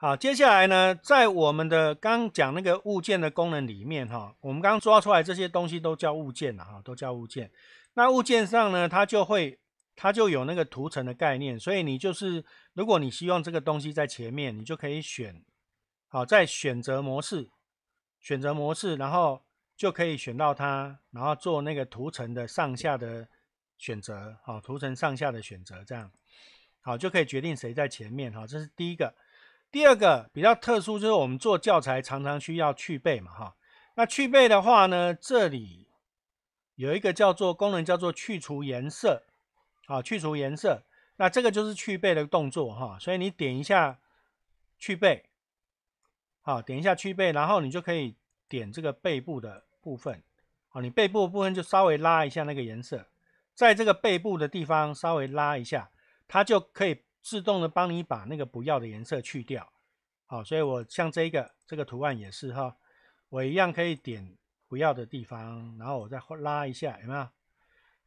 好，接下来呢，在我们的刚讲那个物件的功能里面，哈，我们刚抓出来这些东西都叫物件了，哈，都叫物件。那物件上呢，它就会，它就有那个图层的概念，所以你就是，如果你希望这个东西在前面，你就可以选，好，在选择模式，选择模式，然后就可以选到它，然后做那个图层的上下的选择，好，图层上下的选择这样，好，就可以决定谁在前面，哈，这是第一个。第二个比较特殊，就是我们做教材常常需要去背嘛，哈。那去背的话呢，这里有一个叫做功能，叫做去除颜色，啊，去除颜色。那这个就是去背的动作，哈。所以你点一下去背，好，点一下去背，然后你就可以点这个背部的部分，好，你背部部分就稍微拉一下那个颜色，在这个背部的地方稍微拉一下，它就可以。自动的帮你把那个不要的颜色去掉，好，所以我像这个这个图案也是哈，我一样可以点不要的地方，然后我再拉一下，有没有？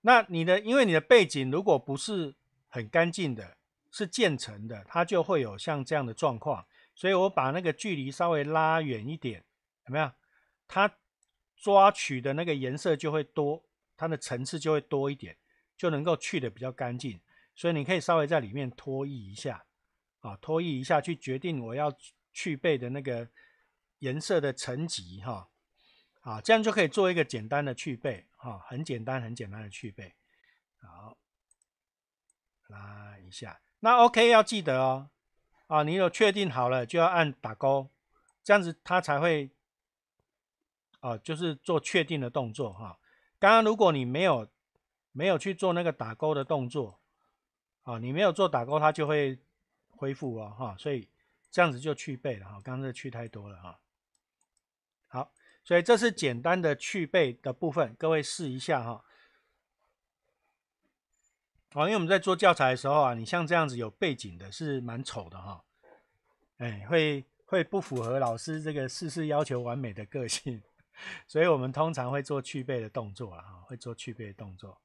那你的因为你的背景如果不是很干净的，是渐层的，它就会有像这样的状况，所以我把那个距离稍微拉远一点，有没有？它抓取的那个颜色就会多，它的层次就会多一点，就能够去的比较干净。所以你可以稍微在里面拖曳一下，啊，拖曳一下去决定我要去背的那个颜色的层级哈，啊，这样就可以做一个简单的去背哈，很简单很简单的去背，好，拉一下，那 OK 要记得哦，啊，你有确定好了就要按打勾，这样子它才会，啊，就是做确定的动作哈。刚刚如果你没有没有去做那个打勾的动作。啊，你没有做打勾，它就会恢复哦，哈，所以这样子就去背了哈，刚刚去太多了哈。好，所以这是简单的去背的部分，各位试一下哈。好，因为我们在做教材的时候啊，你像这样子有背景的是蛮丑的哈，哎，会会不符合老师这个事事要求完美的个性，所以我们通常会做去背的动作啊，会做去背的动作。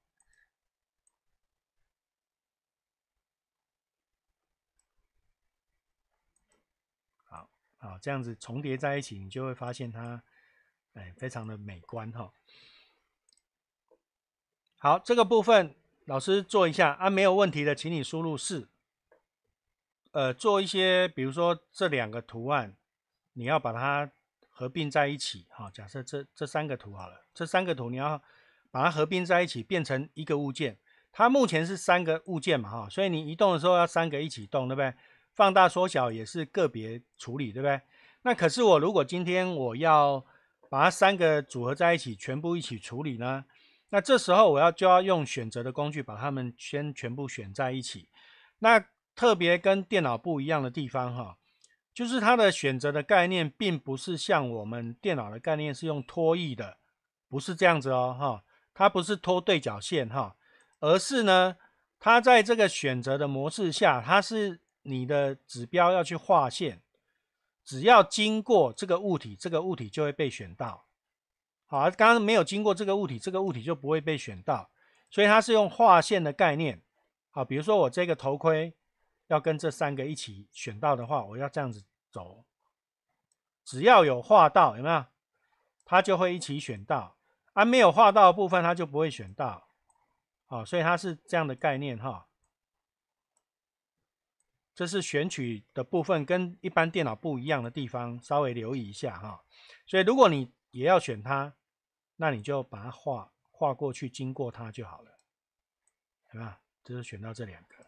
啊，这样子重叠在一起，你就会发现它，哎，非常的美观哈。好，这个部分老师做一下啊，没有问题的，请你输入是。呃，做一些，比如说这两个图案，你要把它合并在一起哈。假设这这三个图好了，这三个图你要把它合并在一起，变成一个物件。它目前是三个物件嘛哈，所以你移动的时候要三个一起动，对不对？放大缩小也是个别处理，对不对？那可是我如果今天我要把它三个组合在一起，全部一起处理呢？那这时候我要就要用选择的工具把它们先全部选在一起。那特别跟电脑不一样的地方哈，就是它的选择的概念并不是像我们电脑的概念是用拖曳的，不是这样子哦哈，它不是拖对角线哈，而是呢，它在这个选择的模式下，它是。你的指标要去划线，只要经过这个物体，这个物体就会被选到。好，刚刚没有经过这个物体，这个物体就不会被选到。所以它是用划线的概念。好，比如说我这个头盔要跟这三个一起选到的话，我要这样子走，只要有划到，有没有？它就会一起选到。啊，没有划到的部分，它就不会选到。好，所以它是这样的概念哈。这是选取的部分跟一般电脑不一样的地方，稍微留意一下哈。所以如果你也要选它，那你就把它画画过去，经过它就好了，对吧？就是选到这两个。